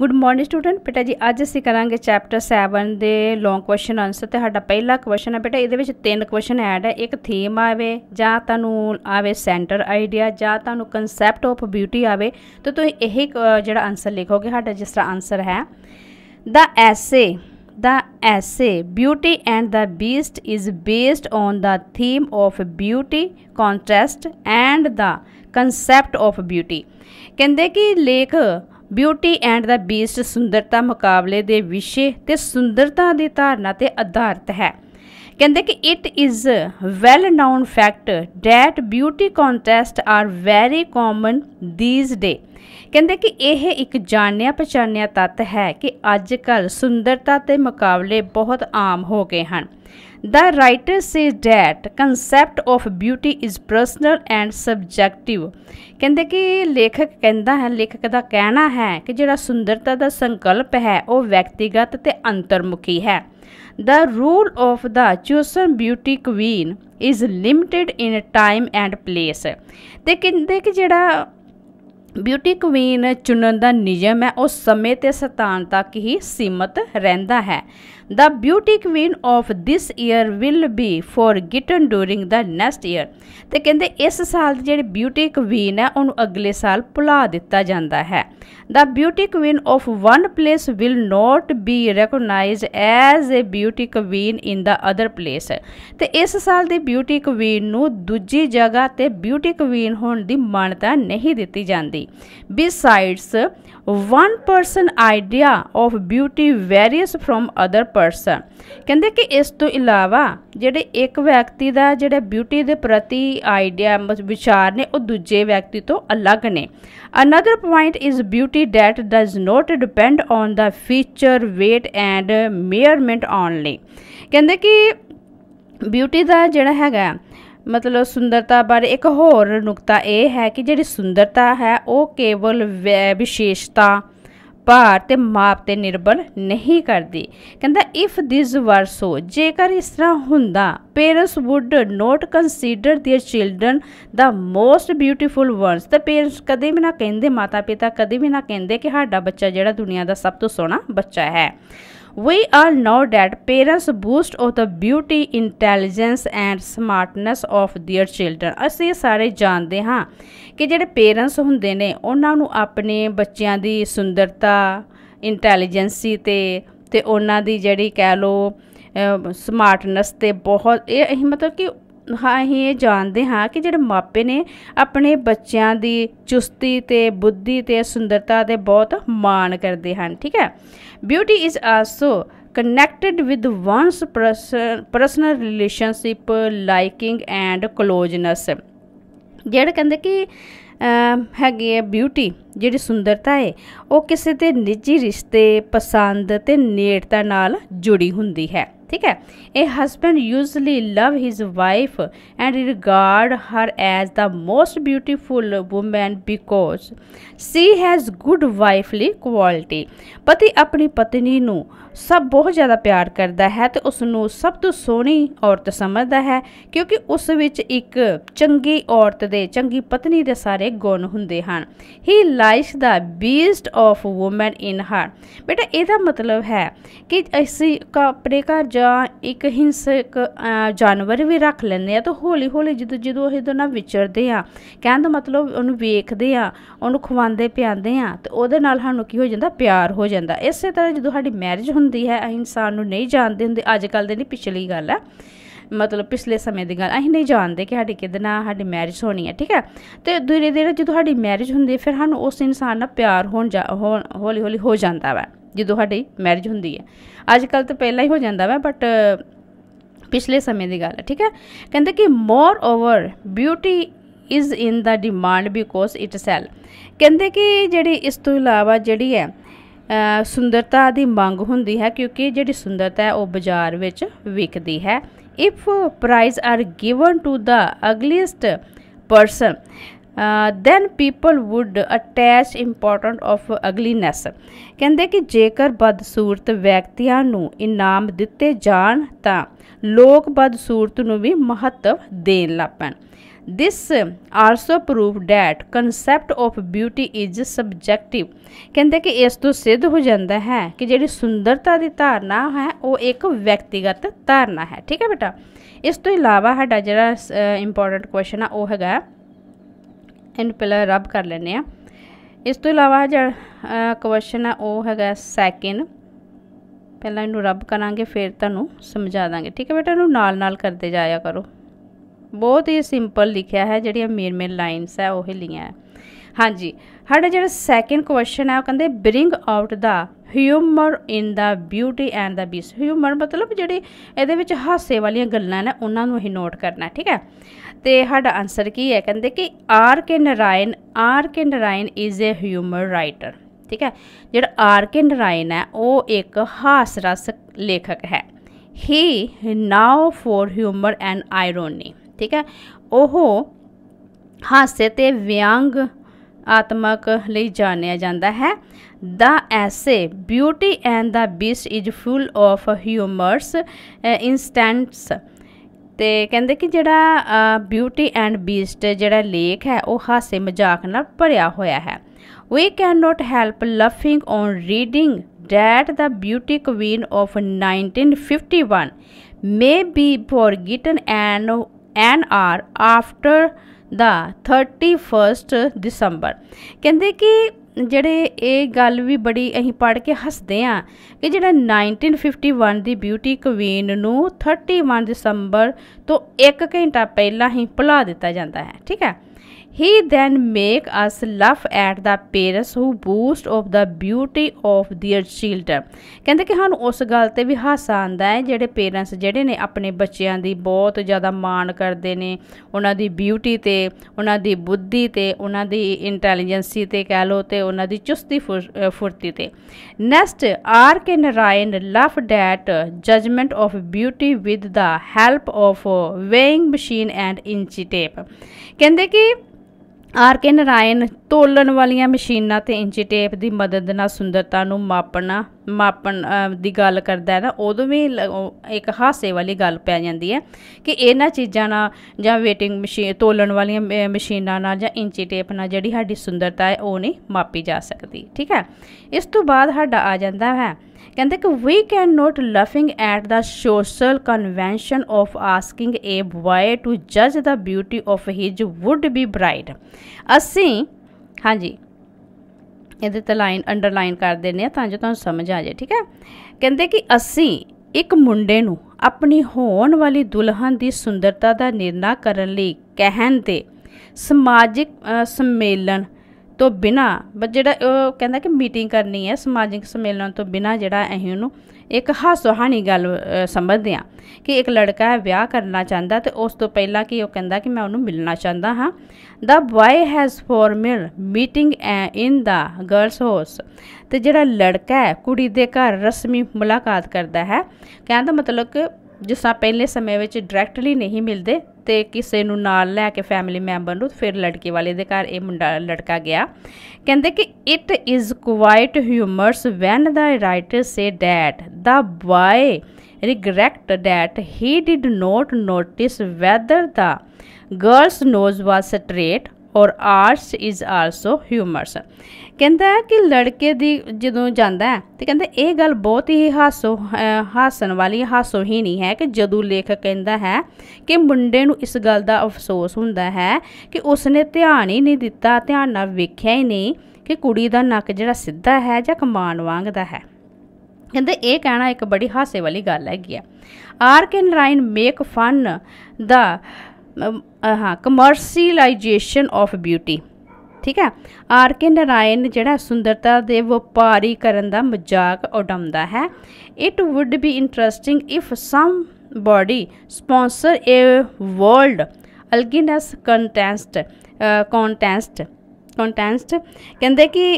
Good morning student ਬੇਟਾ ਜੀ ਅੱਜ ਅਸੀਂ ਕਰਾਂਗੇ ਚੈਪਟਰ 7 ਦੇ ਲੌਂਗ ਕੁਐਸਚਨ ਆਨਸਰ ਤੇ ਸਾਡਾ ਪਹਿਲਾ ਕੁਐਸਚਨ ਹੈ ਬੇਟਾ ਇਹਦੇ ਵਿੱਚ ਤਿੰਨ ਕੁਐਸਚਨ ਐਡ ਹੈ ਇੱਕ ਥੀਮ ਆਵੇ ਜਾਂ ਤੁਹਾਨੂੰ ਆਵੇ ਸੈਂਟਰ ਆਈਡੀਆ ਜਾਂ ਤੁਹਾਨੂੰ ਕਨਸੈਪਟ ਆਫ ਬਿਊਟੀ ਆਵੇ ਤਾਂ ਤੁਸੀਂ ਇਹ ਜਿਹੜਾ ਆਨਸਰ ਲਿਖੋਗੇ ਸਾਡਾ ਜਿਸ ਤਰ੍ਹਾਂ ਆਨਸਰ ਹੈ the essay the essay Beauty and the Beast is based on the theme of beauty contrast and the concept of beauty ਕਹਿੰਦੇ ਕਿ ਲੇਖ ਬਿਊਟੀ ਐਂਡ ਦਾ ਬੀਸਟ ਸੁੰਦਰਤਾ ਮੁਕਾਬਲੇ ਦੇ ਵਿਸ਼ੇ ਤੇ ਸੁੰਦਰਤਾ ਦੀ ਧਾਰਨਾ ਤੇ ਆਧਾਰਿਤ ਹੈ ਕਹਿੰਦੇ ਕਿ it is well known fact that beauty contest are very common these day ਕਹਿੰਦੇ ਕਿ ਇਹ ਇੱਕ ਜਾਣਿਆ ਪਛਾਣਿਆ ਤੱਤ ਹੈ ਕਿ ਅੱਜ ਕੱਲ ਸੁੰਦਰਤਾ ਤੇ ਮੁਕਾਬਲੇ ਬਹੁਤ ਆਮ ਹੋ ਗਏ ਹਨ The writer says that concept of beauty is personal and subjective. ਕਹਿੰਦੇ ਕਿ ਲੇਖਕ ਕਹਿੰਦਾ ਹੈ ਲੇਖਕ ਦਾ ਕਹਿਣਾ ਹੈ ਕਿ ਜਿਹੜਾ ਸੁੰਦਰਤਾ ਦਾ ਸੰਕਲਪ ਹੈ ਉਹ ਵਿਅਕਤੀਗਤ ਤੇ ਅੰਤਰਮੁਖੀ ਹੈ। The rule of the chosen beauty queen is limited in time and place. ਤੇ ਕਹਿੰਦੇ ਕਿ ਜਿਹੜਾ ਬਿਊਟੀ ਕੁਵੀਨ ਚੁਣਨ ਦਾ ਨਿਯਮ ਹੈ ਉਹ ਸਮੇਂ ਤੇ ਸਥਾਨ ਤੱਕ ਹੀ ਸੀਮਤ ਰਹਿੰਦਾ ਹੈ The beauty queen of this year will be forgotten during the next year ਤੇ ਕਹਿੰਦੇ ਇਸ ਸਾਲ ਦੀ ਜਿਹੜੀ ਬਿਊਟੀ queen ਹੈ ਉਹਨੂੰ ਅਗਲੇ ਸਾਲ ਭੁਲਾ ਦਿੱਤਾ ਜਾਂਦਾ ਹੈ The beauty queen of one place will not be recognized as a beauty queen in the other place ਤੇ ਇਸ ਸਾਲ ਦੀ ਬਿਊਟੀ queen ਨੂੰ ਦੂਜੀ ਜਗ੍ਹਾ ਤੇ ਬਿਊਟੀ queen ਹੋਣ ਦੀ ਮਾਨਤਾ ਨਹੀਂ ਦਿੱਤੀ ਜਾਂਦੀ Besides one person idea of beauty varies from other person ਕਹਿੰਦੇ ਕਿ ਇਸ ਤੋਂ ਇਲਾਵਾ ਜਿਹੜੇ ਇੱਕ ਵਿਅਕਤੀ ਦਾ ਜਿਹੜਾ ਬਿਊਟੀ ਦੇ ਪ੍ਰਤੀ ਆਈਡੀਆ ਵਿਚਾਰ ਨੇ ਉਹ ਦੂਜੇ ਵਿਅਕਤੀ ਤੋਂ ਅਲੱਗ ਨੇ another point is beauty that does not depend on the feature weight and measurement only ਕਹਿੰਦੇ ਕਿ ਬਿਊਟੀ ਦਾ ਜਿਹੜਾ ਹੈਗਾ ਮਤਲਬ ਸੁੰਦਰਤਾ ਬਾਰੇ ਇੱਕ ਹੋਰ ਨੁਕਤਾ ਇਹ ਹੈ ਕਿ ਜਿਹੜੀ ਸੁੰਦਰਤਾ ਹੈ ਉਹ ਕੇਵਲ ਵਿਸ਼ੇਸ਼ਤਾ ਭਾਰ ਤੇ ਮਾਪ ਤੇ ਨਿਰਭਰ ਨਹੀਂ ਕਰਦੀ ਕਹਿੰਦਾ ਇਫ ਥਿਸ ਵਰ ਸੋ ਜੇਕਰ ਇਸ ਤਰ੍ਹਾਂ ਹੁੰਦਾ parents would not consider their children the most beautiful ones ਤੇ ਪੇਰੈਂਟਸ ਕਦੇ ਵੀ ਨਾ ਕਹਿੰਦੇ ਮਾਤਾ-ਪਿਤਾ ਕਦੇ ਵੀ ਨਾ ਕਹਿੰਦੇ ਕਿ ਸਾਡਾ ਬੱਚਾ ਜਿਹੜਾ ਦੁਨੀਆ ਦਾ ਸਭ ਤੋਂ ਸੋਹਣਾ ਬੱਚਾ ਹੈ We all know that parents boost of the beauty, intelligence and smartness of their children. ਅਸੀਂ ਸਾਰੇ ਜਾਣਦੇ ਹਾਂ ਕਿ ਜਿਹੜੇ ਪੇਰੈਂਟਸ ਹੁੰਦੇ ਨੇ ਉਹਨਾਂ ਨੂੰ ਆਪਣੇ ਬੱਚਿਆਂ ਦੀ ਸੁੰਦਰਤਾ, ਇੰਟੈਲੀਜੈਂਸੀ ਤੇ ਤੇ ਉਹਨਾਂ ਦੀ ਜਿਹੜੀ ਕਹਿ ਲੋ ਸਮਾਰਟਨੈਸ ਤੇ ਬਹੁਤ ਇਹ ਮਤਲਬ ਕਿ ਹਾਂ ਅਸੀਂ ਇਹ ਜਾਣਦੇ ਹਾਂ ਕਿ ਜਿਹੜੇ ਮਾਪੇ ਨੇ ਆਪਣੇ ਬੱਚਿਆਂ ਦੀ ਚੁਸਤੀ ਤੇ ਬੁੱਧੀ ਤੇ ਸੁੰਦਰਤਾ ਤੇ ਬਹੁਤ ਮਾਣ ਕਰਦੇ ਹਨ ਠੀਕ ਹੈ beauty is also connected with one's personal relationship liking and closeness closeness ਜਿਹੜਾ ਕਹਿੰਦੇ ਕਿ ਹੈਗੀ ਹੈ ਬਿਊਟੀ ਜਿਹੜੀ ਸੁੰਦਰਤਾ ਹੈ ਉਹ ਕਿਸੇ ਤੇ ਨਿੱਜੀ ਰਿਸ਼ਤੇ ਪਸੰਦ ਤੇ ਨੇੜਤਾ ਨਾਲ ਜੁੜੀ ਹੁੰਦੀ ਹੈ ਠੀਕ ਹੈ ਇਹ husband usually love his wife and regard her as the most beautiful woman because she has good wifely quality ਪਤੀ ਆਪਣੀ ਪਤਨੀ ਨੂੰ ਸਭ ਬਹੁਤ ਜ਼ਿਆਦਾ ਪਿਆਰ ਕਰਦਾ ਹੈ ਤੇ ਉਸ ਨੂੰ ਸਭ ਤੋਂ ਸੋਹਣੀ ਔਰਤ ਸਮਝਦਾ ਹੈ ਕਿਉਂਕਿ ਉਸ ਵਿੱਚ ਇੱਕ ਚੰਗੀ ਔਰਤ ਦੇ ਚੰਗੀ ਪਤਨੀ ਦੇ ਸਾਰੇ ਗੁਣ ਹੁੰਦੇ ਹਨ he likes the best of woman in her ਬੇਟਾ ਇਹਦਾ ਮਤਲਬ ਹੈ ਕਿ ਅਸੀਂ ਆਪਣੇ ਘਰ ਜਾਂ ਇੱਕ ਹਿੰਸਕ ਜਾਨਵਰ ਵੀ ਰੱਖ ਲੈਂਦੇ ਆ ਤਾਂ ਹੌਲੀ ਹੌਲੀ ਜਦੋਂ ਜਦੋਂ ਇਹ ਦੋਨਾਂ ਵਿਚਰਦੇ ਆ ਕਹਿਣ ਦਾ ਮਤਲਬ ਉਹਨੂੰ ਵੇਖਦੇ ਆ ਉਹਨੂੰ ਖਵਾਉਂਦੇ ਪਿਆਉਂਦੇ ਆ ਤੇ ਉਹਦੇ ਨਾਲ ਸਾਨੂੰ ਕੀ ਹੋ ਜਾਂਦਾ ਪਿਆਰ ਹੋ ਜਾਂਦਾ ਇਸੇ ਤਰ੍ਹਾਂ ਜਦੋਂ ਸਾਡੀ ਮੈਰਿਜ ਹੁੰਦੀ ਹੈ ਅਸੀਂ ਇਨਸਾਨ ਨੂੰ ਨਹੀਂ ਜਾਣਦੇ ਹੁੰਦੇ ਅੱਜ ਕੱਲ ਦੇ ਨਹੀਂ ਪਿਛਲੀ ਗੱਲ ਹੈ ਮਤਲਬ ਪਿਛਲੇ ਸਮੇਂ ਦੀ ਗੱਲ ਅਸੀਂ ਨਹੀਂ ਜਾਣਦੇ ਕਿ ਸਾਡੀ ਕਿਹਦੇ ਨਾਲ ਸਾਡੀ ਮੈਰਿਜ ਹੋਣੀ ਹੈ ਠੀਕ ਹੈ ਤੇ ਧੀਰੇ ਧੀਰੇ ਜਦੋਂ ਸਾਡੀ ਮੈਰਿਜ ਹੁੰਦੀ ਹੈ ਫਿਰ ਸਾਨੂੰ ਉਸ ਇਨਸਾਨ ਨਾਲ ਪਿਆਰ ਹੋਣ ਜਾ ਹੌਲੀ ਹੌਲੀ ਹੋ ਜਾਂਦਾ ਵਾ ਜਦੋਂ ਸਾਡੀ ਮੈਰਿਜ ਹੁੰਦੀ ਹੈ ਅੱਜ ਕੱਲ ਤਾਂ ਪਹਿਲਾਂ ਹੀ ਹੋ ਜਾਂਦਾ ਵਾ ਬਟ ਪਿਛਲੇ ਸਮੇਂ ਦੀ ਗੱਲ ਹੈ ਠੀਕ ਹੈ ਕਹਿੰਦੇ ਕਿ moreover beauty is in the demand because it sell ਕਹਿੰਦੇ ਕਿ ਜਿਹੜੀ ਇਸ ਤੋਂ ਇਲਾਵਾ ਜਿਹੜੀ ਹੈ ਸੁੰਦਰਤਾ ਦੀ ਮੰਗ ਹੁੰਦੀ ਹੈ ਕਿਉਂਕਿ ਜਿਹੜੀ ਸੁੰਦਰਤਾ ਹੈ ਉਹ ਬਾਜ਼ਾਰ ਵਿੱਚ ਵਿਕਦੀ ਹੈ if prize are given to the ugliest person uh, then people would attach importance of ugliness ਕਹਿੰਦੇ ਕਿ ਜੇਕਰ ਬਦਸੂਰਤ ਵਿਅਕਤੀਆਂ ਨੂੰ ਇਨਾਮ ਦਿੱਤੇ ਜਾਣ ਤਾਂ ਲੋਕ ਬਦਸੂਰਤ ਨੂੰ ਵੀ ਮਹੱਤਵ this uh, also proved that concept of beauty is subjective ਕਹਿੰਦੇ ਕਿ ਇਸ ਤੋਂ ਸਿੱਧ ਹੋ ਜਾਂਦਾ ਹੈ ਕਿ ਜਿਹੜੀ ਸੁੰਦਰਤਾ ਦੀ ਧਾਰਨਾ ਹੈ ਉਹ ਇੱਕ ਵਿਅਕਤੀਗਤ ਧਾਰਨਾ ਹੈ ਠੀਕ ਹੈ ਬੇਟਾ ਇਸ ਤੋਂ ਇਲਾਵਾ ਸਾਡਾ ਜਿਹੜਾ ਇੰਪੋਰਟੈਂਟ ਕੁਐਸਚਨ ਆ ਉਹ ਹੈਗਾ ਇਹਨੂੰ ਪਹਿਲਾਂ ਰੱਬ ਕਰ ਲੈਨੇ ਆ ਇਸ ਤੋਂ ਇਲਾਵਾ ਜਿਹੜਾ ਕੁਐਸਚਨ ਆ ਉਹ ਹੈਗਾ ਸੈਕਿੰਡ ਪਹਿਲਾਂ ਇਹਨੂੰ ਰੱਬ ਕਰਾਂਗੇ ਫਿਰ ਤੁਹਾਨੂੰ ਸਮਝਾ ਦਾਂਗੇ ਠੀਕ ਹੈ ਬੇਟਾ ਇਹਨੂੰ ਨਾਲ ਨਾਲ ਕਰਦੇ ਜਾਇਆ ਕਰੋ ਬਹੁਤ ਹੀ ਸਿੰਪਲ ਲਿਖਿਆ ਹੈ ਜਿਹੜੀਆਂ ਮੇਨ ਮੇਨ ਲਾਈਨਸ ਹੈ ਉਹ ਲੀਆਂ ਹੈ ਹਾਂਜੀ ਸਾਡਾ ਜਿਹੜਾ ਸੈਕਿੰਡ ਕੁਐਸਚਨ ਹੈ ਉਹ ਕਹਿੰਦੇ bring out the humour in the beauty and the beast humour ਮਤਲਬ ਜਿਹੜੀ ਇਹਦੇ ਵਿੱਚ ਹਾਸੇ ਵਾਲੀਆਂ ਗੱਲਾਂ ਨੇ ਉਹਨਾਂ ਨੂੰ ਅਸੀਂ ਨੋਟ ਕਰਨਾ ਠੀਕ ਹੈ ਤੇ ਸਾਡਾ ਆਨਸਰ ਕੀ ਹੈ ਕਹਿੰਦੇ ਕਿ R K Narayan R K Narayan is a humour writer ਠੀਕ ਹੈ ਜਿਹੜਾ ਆਰ ਕੇ ਨਰਾਇਣ ਹੈ ਉਹ ਇੱਕ ਹਾਸ ਰਸ ਲੇਖਕ ਹੈ he known for humour and irony ਠੀਕ ਹੈ ਉਹ ਹਾਸੇ ਤੇ ਵਿਅੰਗ ਆਤਮਕ ਲਈ ਜਾਣਿਆ ਜਾਂਦਾ ਹੈ the essay Beauty and the Beast is full of humorous instances ਤੇ ਕਹਿੰਦੇ ਕਿ ਜਿਹੜਾ ਬਿਊਟੀ ਐਂਡ ਬੀਸਟ ਜਿਹੜਾ ਲੇਖ ਹੈ ਉਹ ਹਾਸੇ ਮਜ਼ਾਕ ਨਾਲ ਭਰਿਆ ਹੋਇਆ ਹੈ we cannot help laughing on reading that the beauty queen of 1951 may be forgotten and and are after the 31st December ਕਹਿੰਦੇ ਕਿ ਜਿਹੜੇ ਇਹ ਗੱਲ ਵੀ ਬੜੀ ਅਸੀਂ ਪੜ ਕੇ ਹੱਸਦੇ ਆ ਕਿ ਜਿਹੜਾ 1951 ਦੀ ਬਿਊਟੀ ਕੁਈਨ ਨੂੰ 31 ਦਸੰਬਰ ਤੋਂ 1 ਘੰਟਾ ਪਹਿਲਾਂ ਹੀ ਭੁਲਾ ਦਿੱਤਾ ਜਾਂਦਾ ਹੈ ਠੀਕ ਹੈ He then make us laugh at the parents who boast of the beauty of their children. ਕਹਿੰਦੇ ਕਿ ਸਾਨੂੰ ਉਸ ਗੱਲ ਤੇ ਵੀ ਹਾਸਾ ਆਂਦਾ ਹੈ ਜਿਹੜੇ ਪੇਰੈਂਟਸ ਜਿਹੜੇ ਨੇ ਆਪਣੇ ਬੱਚਿਆਂ ਦੀ ਬਹੁਤ ਜ਼ਿਆਦਾ ਮਾਣ ਕਰਦੇ ਨੇ ਉਹਨਾਂ ਦੀ ਬਿਊਟੀ ਤੇ ਉਹਨਾਂ ਦੀ ਬੁੱਧੀ ਤੇ ਉਹਨਾਂ ਦੀ ਇੰਟੈਲੀਜੈਂਸੀ ਤੇ ਕਹਿ ਲੋ ਤੇ ਉਹਨਾਂ ਦੀ ਚੁਸਤੀ ਫੁਰਤੀ ਤੇ next R K Narayan laugh that judgment of beauty with the help of weighing machine and ਇੰਚੀ ਟੇਪ ਕਹਿੰਦੇ ਕਿ ਆਰ ਕੇ ਨਰਾਇਣ ਤੋਲਣ ਵਾਲੀਆਂ ਮਸ਼ੀਨਾਂ ਤੇ ਇੰਚੀ ਟੇਪ ਦੀ ਮਦਦ ਨਾਲ ਸੁੰਦਰਤਾ ਨੂੰ ਮਾਪਣਾ ਮਾਪਣ ਦੀ ਗੱਲ ਕਰਦਾ ਹੈ ਨਾ ਉਦੋਂ ਵੀ ਇੱਕ ਹਾਸੇ ਵਾਲੀ ਗੱਲ ਪੈ ਜਾਂਦੀ ਹੈ ਕਿ ਇਹਨਾਂ ਚੀਜ਼ਾਂ ਨਾਲ ਜਾਂ ਵੇਟਿੰਗ ਮਸ਼ੀਨ ਤੋਲਣ ਵਾਲੀਆਂ ਮਸ਼ੀਨਾਂ ਨਾਲ ਜਾਂ ਇੰਚੀ ਟੇਪ ਨਾਲ ਜਿਹੜੀ ਸਾਡੀ ਸੁੰਦਰਤਾ ਹੈ ਉਹ ਨਹੀਂ ਮਾਪੀ ਜਾ ਸਕਦੀ ਠੀਕ ਹੈ ਇਸ ਤੋਂ ਬਾਅਦ ਸਾਡਾ ਆ ਜਾਂਦਾ ਹੈ ਕਹਿੰਦੇ ਕਿ we can not laughing at the social convention of asking a boy to ਜਜ the beauty of his would be bride ਅਸੀਂ ਹਾਂਜੀ ਇਹਦੇ ਤੇ ਲਾਈਨ ਅੰਡਰਲਾਈਨ ਕਰ ਦਿੰਨੇ ਆ ਤਾਂ ਜੋ ਤੁਹਾਨੂੰ ਸਮਝ ਆ ਜਾਏ ਠੀਕ ਹੈ ਕਹਿੰਦੇ ਕਿ ਅਸੀਂ ਇੱਕ ਮੁੰਡੇ ਨੂੰ ਆਪਣੀ ਹੋਣ ਵਾਲੀ ਦੁਲਹਨ ਦੀ ਸੁੰਦਰਤਾ ਦਾ ਨਿਰਣਾ ਕਰਨ ਲਈ ਕਹਿਣ ਤੇ ਸਮਾਜਿਕ ਸੰਮੇਲਨ ਤੋਂ ਬਿਨਾ ਬਸ ਜਿਹੜਾ ਉਹ ਕਹਿੰਦਾ ਕਿ ਮੀਟਿੰਗ ਕਰਨੀ ਹੈ ਸਮਾਜਿਕ ਸਮੇਲਨ ਤੋਂ ਬਿਨਾ ਜਿਹੜਾ ਅਸੀਂ ਉਹਨੂੰ ਇੱਕ ਹਾਸੋਹਾਣੀ ਗੱਲ ਸਮਝਦੇ ਆ ਕਿ ਇੱਕ ਲੜਕਾ ਵਿਆਹ ਕਰਨਾ ਚਾਹੁੰਦਾ ਤੇ ਉਸ ਤੋਂ ਪਹਿਲਾਂ ਕਿ ਉਹ ਕਹਿੰਦਾ ਕਿ ਮੈਂ ਉਹਨੂੰ ਮਿਲਣਾ ਚਾਹੁੰਦਾ ਹਾਂ the boy has formal meeting in the girl's house ਤੇ ਜਿਹੜਾ ਲੜਕਾ ਹੈ ਕੁੜੀ ਦੇ ਘਰ ਰਸਮੀ ਮੁਲਾਕਾਤ ਕਰਦਾ ਹੈ ਕਹਿੰਦਾ ਮਤਲਬ ਕਿ ਜਿਸਾ ਪਹਿਲੇ ਸਮੇਂ ਵਿੱਚ ਡਾਇਰੈਕਟਲੀ ਨਹੀਂ ਮਿਲਦੇ ਤੇ ਕਿਸੇ ਨੂੰ ਨਾਲ ਲੈ ਕੇ ਫੈਮਿਲੀ ਮੈਂਬਰ ਨੂੰ ਫਿਰ ਲੜਕੇ ਵਾਲੇ ਦੇ ਘਰ ਇਹ ਮੁੰਡਾ ਲੜਕਾ ਗਿਆ ਕਹਿੰਦੇ ਕਿ it is quite humorous when the writer say that the boy regret that he did not notice whether the girl's nose was straight or arts is also humorous ਕਹਿੰਦਾ ਕਿ ਲੜਕੇ ਦੀ ਜਦੋਂ ਜਾਂਦਾ ਤੇ ਕਹਿੰਦਾ ਇਹ ਗੱਲ ਬਹੁਤ ਹੀ ਹਾਸੋ ਹਾਸਣ ਵਾਲੀ ਹਾਸੋ ਹੀ ਨਹੀਂ ਹੈ ਕਿ ਜਦੋਂ ਲੇਖਕ ਕਹਿੰਦਾ ਹੈ ਕਿ ਮੁੰਡੇ ਨੂੰ ਇਸ ਗੱਲ ਦਾ ਅਫਸੋਸ ਹੁੰਦਾ ਹੈ ਕਿ ਉਸਨੇ ਧਿਆਨ ਹੀ ਨਹੀਂ ਦਿੱਤਾ ਧਿਆਨ ਨਾਲ ਵੇਖਿਆ ਹੀ ਨਹੀਂ ਕਿ ਕੁੜੀ ਦਾ ਨੱਕ ਜਿਹੜਾ ਸਿੱਧਾ ਹੈ ਜਾਂ ਕਮਾਨ ਵਾਂਗ ਦਾ ਹੈ ਕਹਿੰਦੇ ਇਹ ਕਹਿਣਾ ਇੱਕ ਬੜੀ ਹਾਸੇ ਵਾਲੀ ਗੱਲ ਹੈਗੀ ਆ ਆਰ ਕੇ ਰਾਈਨ ਮੇਕ ਫਨ ਦਾ ਹਾਂ ਕਮਰਸ਼ੀਅਲਾਈਜੇਸ਼ਨ ਆਫ ਬਿਊਟੀ ਠੀਕ ਹੈ ਆਰ ਕੇ ਨਰਾਇਣ ਜਿਹੜਾ ਸੁੰਦਰਤਾ ਦੇ ਵਪਾਰੀਕਰਨ ਦਾ ਮਜ਼ਾਕ ਉਡਾਉਂਦਾ ਹੈ it would be interesting if somebody sponsor a world ugliness contest contest contest ਕਹਿੰਦੇ ਕਿ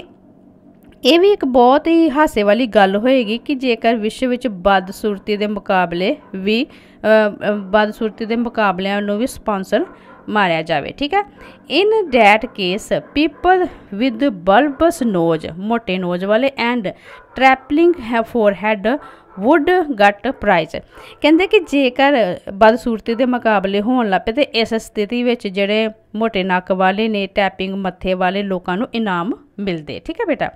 ਇਹ ਵੀ ਇੱਕ ਬਹੁਤ ਹੀ ਹਾਸੇ ਵਾਲੀ ਗੱਲ ਹੋਏਗੀ ਕਿ ਜੇਕਰ ਵਿਸ਼ਵ ਵਿੱਚ ਬਦਸੂਰਤੀ ਦੇ ਮੁਕਾਬਲੇ ਵੀ ਬਦਸੂਰਤੀ ਦੇ ਮੁਕਾਬਲਿਆਂ ਨੂੰ ਵੀ ਸਪਾਂਸਰ ਮਾਰਿਆ ਜਾਵੇ ਠੀਕ ਹੈ in that case people with bulbous nose ਮੋٹے ਨੋਜ ਵਾਲੇ ਐਂਡ ਟ੍ਰੈਪਲਿੰਗ ਹੈ ਫੋਰਹੈਡ ਵੁੱਡ ਗਟ ਪ੍ਰਾਈਜ਼ ਕਹਿੰਦੇ ਕਿ ਜੇਕਰ ਬਦਸੂਰਤੀ ਦੇ ਮੁਕਾਬਲੇ ਹੋਣ ਲੱਪੇ ਤੇ ਇਸ ਸਥਿਤੀ ਵਿੱਚ ਜਿਹੜੇ ਮੋٹے ਨੱਕ ਵਾਲੇ ਨੇ ਟੈਪਿੰਗ ਮੱਥੇ ਵਾਲੇ ਲੋਕਾਂ ਨੂੰ ਇਨਾਮ ਮਿਲਦੇ ਠੀਕ ਹੈ ਬੇਟਾ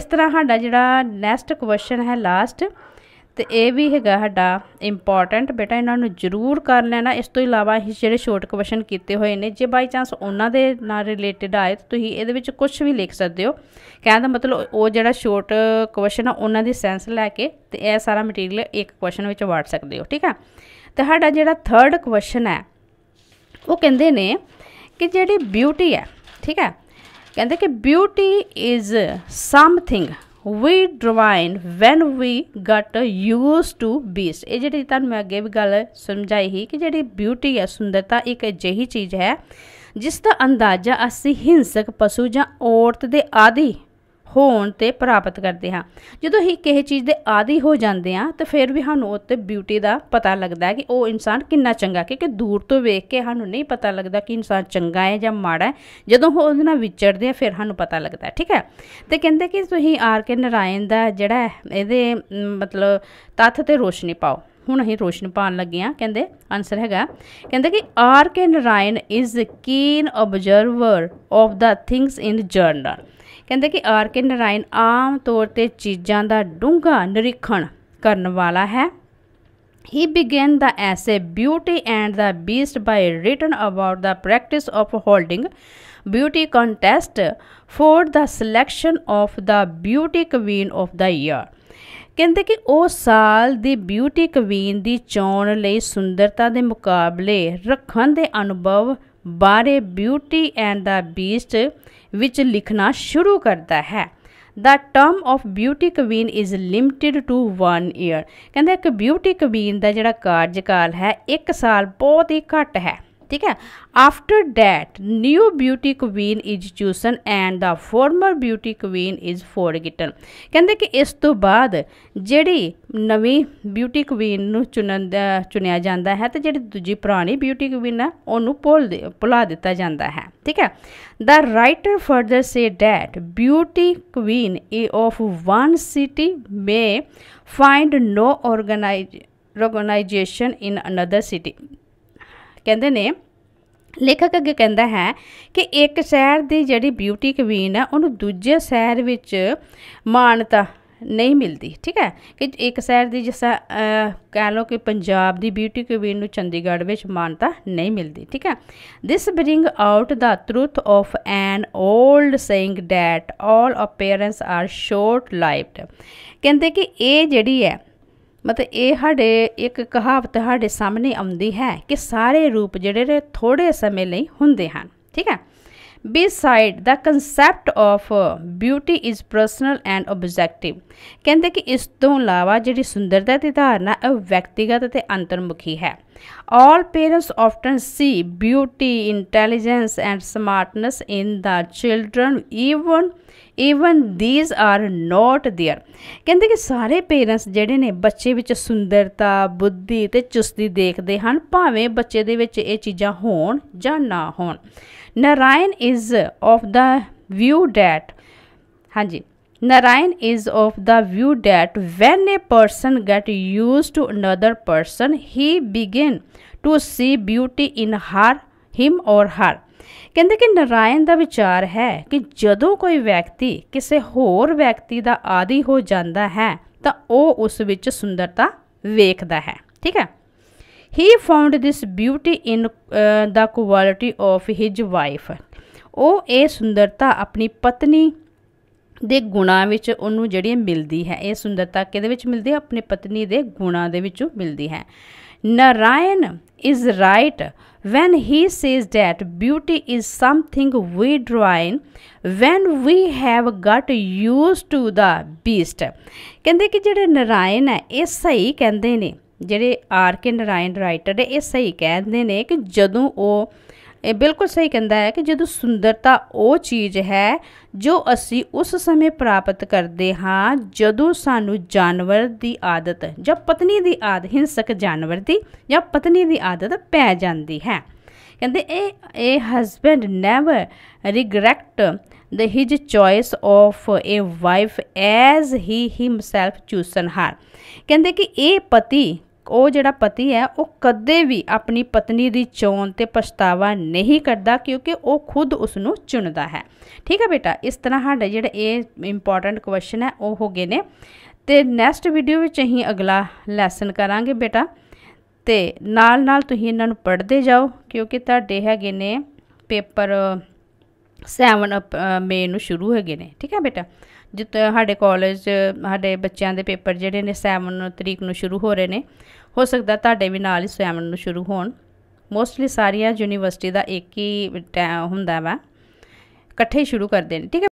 ਇਸ ਤਰ੍ਹਾਂ ਸਾਡਾ ਜਿਹੜਾ ਨੈਕਸਟ ਕੁਐਸਚਨ ਹੈ ਲਾਸਟ ਤੇ ਇਹ ਵੀ ਹੈਗਾ ਸਾਡਾ ਇੰਪੋਰਟੈਂਟ ਬੇਟਾ ਇਹਨਾਂ ਨੂੰ ਜ਼ਰੂਰ ਕਰ ਲੈਣਾ ਇਸ ਤੋਂ ਇਲਾਵਾ ਇਹ ਜਿਹੜੇ ਸ਼ੋਰਟ ਕੁਐਸਚਨ ਕੀਤੇ ਹੋਏ ਨੇ ਜੇ ਬਾਈ ਚਾਂਸ ਉਹਨਾਂ ਦੇ ਨਾਲ ਰਿਲੇਟਡ ਆਏ ਤਾਂ ਤੁਸੀਂ ਇਹਦੇ ਵਿੱਚ ਕੁਝ ਵੀ ਲਿਖ ਸਕਦੇ ਹੋ ਕਹਿਣ ਦਾ ਮਤਲਬ ਉਹ ਜਿਹੜਾ ਸ਼ੋਰਟ ਕੁਐਸਚਨ ਆ ਉਹਨਾਂ ਦੀ ਸੈਂਸ ਲੈ ਕੇ ਤੇ ਇਹ ਸਾਰਾ ਮਟੀਰੀਅਲ ਇੱਕ ਕੁਐਸਚਨ ਵਿੱਚ ਵਾੜ ਸਕਦੇ ਹੋ ਠੀਕ ਹੈ ਤੇ ਸਾਡਾ ਜਿਹੜਾ ਥਰਡ ਕੁਐਸਚਨ ਹੈ ਉਹ ਕਹਿੰਦੇ ਨੇ ਕਿ ਜਿਹੜੀ ਬਿਊਟੀ ਹੈ ਠੀਕ ਹੈ ਕਹਿੰਦੇ ਕਿ beauty is something we divine when we got used to beast ਇਹ ਜਿਹੜੀ ਤੁਹਾਨੂੰ ਮੈਂ ਅੱਗੇ ਵੀ ਗੱਲ ਸਮਝਾਈ ਸੀ ਕਿ ਜਿਹੜੀ ਬਿਊਟੀ ਹੈ ਸੁੰਦਰਤਾ ਇੱਕ ਅਜਿਹੀ ਚੀਜ਼ ਹੈ ਜਿਸ ਦਾ ਅੰਦਾਜ਼ਾ ਅਸੀਂ ਹਿੰਸਕ ਪਸ਼ੂ ਜਾਂ ਔਰਤ ਦੇ ਆਦੀ ਹੋਣ ਤੇ ਪ੍ਰਾਪਤ ਕਰਦੇ ਹਾਂ ਜਦੋਂ ਹੀ ਕਿਸੇ ਚੀਜ਼ ਦੇ ਆਦੀ ਹੋ ਜਾਂਦੇ ਆ ਤਾਂ ਫਿਰ ਵੀ ਸਾਨੂੰ ਉੱਤੇ ਬਿਊਟੀ ਦਾ ਪਤਾ ਲੱਗਦਾ ਹੈ ਕਿ ਉਹ ਇਨਸਾਨ ਕਿੰਨਾ ਚੰਗਾ ਕਿਉਂਕਿ ਦੂਰ ਤੋਂ ਵੇਖ ਕੇ ਸਾਨੂੰ ਨਹੀਂ ਪਤਾ ਲੱਗਦਾ ਕਿ ਇਨਸਾਨ ਚੰਗਾ ਹੈ ਜਾਂ ਮਾੜਾ ਹੈ ਜਦੋਂ ਉਹ ਉਹਦੇ ਨਾਲ ਵਿਚਰਦੇ ਆ ਫਿਰ ਸਾਨੂੰ ਪਤਾ ਲੱਗਦਾ ਠੀਕ ਹੈ ਤੇ ਕਹਿੰਦੇ ਕਿ ਤੁਸੀਂ ਆਰ ਕੇ ਨਰਾਇਣ ਦਾ ਜਿਹੜਾ ਇਹਦੇ ਮਤਲਬ ਤੱਥ ਤੇ ਰੋਸ਼ਨੀ ਪਾਓ ਹੁਣ ਅਸੀਂ ਰੋਸ਼ਨ ਪਾਣ ਲੱਗੇ ਆ ਕਹਿੰਦੇ ਆਨਸਰ ਹੈਗਾ ਕਹਿੰਦੇ ਕਿ R K Narayan is keen observer of the things in general ਕਹਿੰਦੇ ਕਿ ਆਰ ਕੇ ਨਰਾਇਣ ਆਮ ਤੌਰ ਤੇ ਚੀਜ਼ਾਂ ਦਾ ਡੂੰਘਾ ਨਿਰੀਖਣ ਕਰਨ ਵਾਲਾ ਹੈ ਹੀ begin the essay Beauty and the Beast by written about the practice of holding beauty contest for the selection of the beauty queen of the year ਕਹਿੰਦੇ ਕਿ ਉਹ ਸਾਲ ਦੀ ਬਿਊਟੀ ਕੁਵੀਨ ਦੀ ਚੋਣ ਲਈ ਸੁੰਦਰਤਾ ਦੇ ਮੁਕਾਬਲੇ ਰੱਖਣ ਦੇ ਅਨੁਭਵ ਬਾਰੇ ਬਿਊਟੀ ਐਂਡ ਦਾ ਬੀਸਟ ਵਿੱਚ ਲਿਖਣਾ ਸ਼ੁਰੂ ਕਰਦਾ ਹੈ the term of beauty queen is limited to 1 year ਕਹਿੰਦਾ ਇੱਕ ਬਿਊਟੀ ਕਵੀਨ ਦਾ ਜਿਹੜਾ ਕਾਰਜਕਾਲ ਹੈ 1 ਸਾਲ ਬਹੁਤ ਹੀ ਘੱਟ ਹੈ ठीक है after that new beauty queen is chosen and the former beauty queen is forgotten ਕਹਿੰਦੇ ਕਿ ਇਸ ਤੋਂ ਬਾਅਦ ਜਿਹੜੀ ਨਵੀਂ ਬਿਊਟੀ ਕੁਈਨ ਨੂੰ ਚੁਣਨ ਚੁਣਿਆ ਜਾਂਦਾ ਹੈ ਤੇ ਜਿਹੜੀ ਦੂਜੀ ਪੁਰਾਣੀ ਬਿਊਟੀ ਕੁਈਨ ਹੈ ਉਹਨੂੰ ਭੁੱਲ ਭੁਲਾ ਦਿੱਤਾ ਜਾਂਦਾ ਹੈ ਠੀਕ ਹੈ the writer further say that beauty queen of one city may find no organisation in another city ਕਹਿੰਦੇ ਨੇ ਲੇਖਕ ਅੱਗੇ ਕਹਿੰਦਾ ਹੈ ਕਿ ਇੱਕ ਸ਼ਹਿਰ ਦੀ ਜਿਹੜੀ ਬਿਊਟੀ ਕੁਈਨ ਹੈ ਉਹਨੂੰ ਦੂਜੇ ਸ਼ਹਿਰ ਵਿੱਚ ਮਾਨਤਾ ਨਹੀਂ ਮਿਲਦੀ ਠੀਕ ਹੈ ਕਿ ਇੱਕ ਸ਼ਹਿਰ ਦੀ ਜਿਸ ਕਹ ਲਓ ਕਿ ਪੰਜਾਬ ਦੀ ਬਿਊਟੀ ਕੁਈਨ ਨੂੰ ਚੰਡੀਗੜ੍ਹ ਵਿੱਚ ਮਾਨਤਾ ਨਹੀਂ ਮਿਲਦੀ ਠੀਕ ਹੈ this bring out the truth of an old saying that 올 appearance are short lived ਕਹਿੰਦੇ ਕਿ ਇਹ ਜਿਹੜੀ ਹੈ ਮਤਲਬ ਇਹ ਸਾਡੇ ਇੱਕ ਕਹਾਵਤ ਸਾਡੇ ਸਾਹਮਣੇ ਆਉਂਦੀ ਹੈ ਕਿ ਸਾਰੇ ਰੂਪ ਜਿਹੜੇ ਨੇ ਥੋੜੇ ਸਮੇਂ ਲਈ ਹੁੰਦੇ ਹਨ ਠੀਕ ਹੈ beside the concept of beauty is personal and objective ਕਹਿੰਦੇ ਕਿ ਇਸ ਤੋਂ ਇਲਾਵਾ ਜਿਹੜੀ ਸੁੰਦਰਤਾ ਦੀ ਧਾਰਨਾ ਉਹ ਵਿਅਕਤੀਗਤ ਅਤੇ ਅੰਤਰਮੁਖੀ ਹੈ All parents often see beauty, intelligence, and smartness in their children, even even these are not there. ਕਹਿੰਦੇ ਕਿ ਸਾਰੇ ਪੇਰੈਂਟਸ ਜਿਹੜੇ ਨੇ ਬੱਚੇ ਵਿੱਚ ਸੁੰਦਰਤਾ, ਬੁੱਧੀ ਤੇ ਚੁਸਤੀ ਦੇਖਦੇ ਹਨ ਭਾਵੇਂ ਬੱਚੇ ਦੇ ਵਿੱਚ ਇਹ ਚੀਜ਼ਾਂ ਹੋਣ ਜਾਂ ਨਾ ਹੋਣ। Narayan is of the view that Narayan is of the view that when a person get used to another person, he begin to see beauty in her, him or her. ਕਹਿੰਦੇ ਕਿ ਨਰਾਇਣ ਦਾ ਵਿਚਾਰ ਹੈ ਕਿ ਜਦੋਂ ਕੋਈ ਵਿਅਕਤੀ ਕਿਸੇ ਹੋਰ ਵਿਅਕਤੀ ਦਾ ਆਦੀ ਹੋ ਜਾਂਦਾ ਹੈ ਤਾਂ ਉਹ ਉਸ ਵਿੱਚ ਸੁੰਦਰਤਾ ਵੇਖਦਾ ਹੈ ਠੀਕ ਹੈ he found this beauty in the quality of his wife ਉਹ ਇਹ ਸੁੰਦਰਤਾ ਆਪਣੀ ਪਤਨੀ ਦੇ ਗੁਣਾ ਵਿੱਚ ਉਹਨੂੰ ਜਿਹੜੀ ਮਿਲਦੀ ਹੈ ਇਹ ਸੁੰਦਰਤਾ ਕਿਹਦੇ ਵਿੱਚ ਮਿਲਦੀ ਹੈ ਆਪਣੇ ਪਤਨੀ ਦੇ ਗੁਣਾ ਦੇ ਵਿੱਚੋਂ ਮਿਲਦੀ ਹੈ Narayan is right when he says that beauty is something we draw in when we have got used to the ਕਹਿੰਦੇ ਕਿ ਜਿਹੜੇ ਨਾਰਾਇਣ ਹੈ ਇਹ ਸਹੀ ਕਹਿੰਦੇ ਨੇ ਜਿਹੜੇ ਆਰ ਕੇ ਨਰਾਇਣ ਰਾਈਟਰ ਇਹ ਸਹੀ ਕਹਿੰਦੇ ਨੇ ਕਿ ਜਦੋਂ ਉਹ ਇਹ ਬਿਲਕੁਲ ਸਹੀ ਕਹਿੰਦਾ ਹੈ ਕਿ ਜਦੋਂ ਸੁੰਦਰਤਾ ਉਹ ਚੀਜ਼ ਹੈ ਜੋ ਅਸੀਂ ਉਸ ਸਮੇਂ ਪ੍ਰਾਪਤ ਕਰਦੇ ਹਾਂ ਜਦੋਂ ਸਾਨੂੰ ਜਾਨਵਰ ਦੀ ਆਦਤ ਜਾਂ ਪਤਨੀ ਦੀ ਆਦਤ ਹਿੰਸਕ ਜਾਨਵਰ ਦੀ ਜਾਂ ਪਤਨੀ ਦੀ ਆਦਤ ਪੈ ਜਾਂਦੀ ਹੈ ਕਹਿੰਦੇ ਇਹ ਇਹ husband never regret the his choice of a wife as he himself chosen her ਕਹਿੰਦੇ ਕਿ ਇਹ ਪਤੀ ਉਹ ਜਿਹੜਾ ਪਤੀ ਹੈ ਉਹ ਕਦੇ ਵੀ ਆਪਣੀ ਪਤਨੀ ਦੀ ਚੋਣ ਤੇ ਪਛਤਾਵਾ ਨਹੀਂ ਕਰਦਾ ਕਿਉਂਕਿ ਉਹ ਖੁਦ ਉਸ ਨੂੰ ਚੁਣਦਾ ਹੈ ਠੀਕ ਹੈ ਬੇਟਾ ਇਸ ਤਰ੍ਹਾਂ ਸਾਡੇ ਜਿਹੜੇ ਇਹ ਇੰਪੋਰਟੈਂਟ ਕੁਐਸਚਨ ਹੈ ਉਹ ਹੋ ਗਏ ਨੇ ਤੇ ਨੈਕਸਟ ਵੀਡੀਓ ਵਿੱਚ ਅਸੀਂ ਅਗਲਾ ਲੈਸਨ ਕਰਾਂਗੇ ਬੇਟਾ ਤੇ ਨਾਲ ਨਾਲ ਤੁਸੀਂ ਇਹਨਾਂ ਨੂੰ ਪੜ੍ਹਦੇ ਜਾਓ ਕਿਉਂਕਿ ਤੁਹਾਡੇ ਹੈਗੇ ਨੇ ਪੇਪਰ 7 ਮੇ ਨੂੰ ਸ਼ੁਰੂ ਹੋਗੇ ਨੇ ਠੀਕ ਹੈ ਬੇਟਾ ਜਿੱਤੇ ਸਾਡੇ ਕਾਲਜ ਸਾਡੇ ਬੱਚਿਆਂ ਦੇ ਪੇਪਰ ਜਿਹੜੇ ਨੇ 7 ਤਰੀਕ ਨੂੰ ਸ਼ੁਰੂ ਹੋ ਰਹੇ ਨੇ ਹੋ ਸਕਦਾ ਤੁਹਾਡੇ ਵੀ ਨਾਲ ਹੀ ਸਵੈਮਨ ਨੂੰ ਸ਼ੁਰੂ ਹੋਣ ਮੋਸਟਲੀ ਸਾਰੀਆਂ ਯੂਨੀਵਰਸਿਟੀ ਦਾ ਇੱਕ ਹੀ ਹੁੰਦਾ ਵਾ ਇਕੱਠੇ ਸ਼ੁਰੂ ਕਰਦੇ ਨੇ ਠੀਕ ਹੈ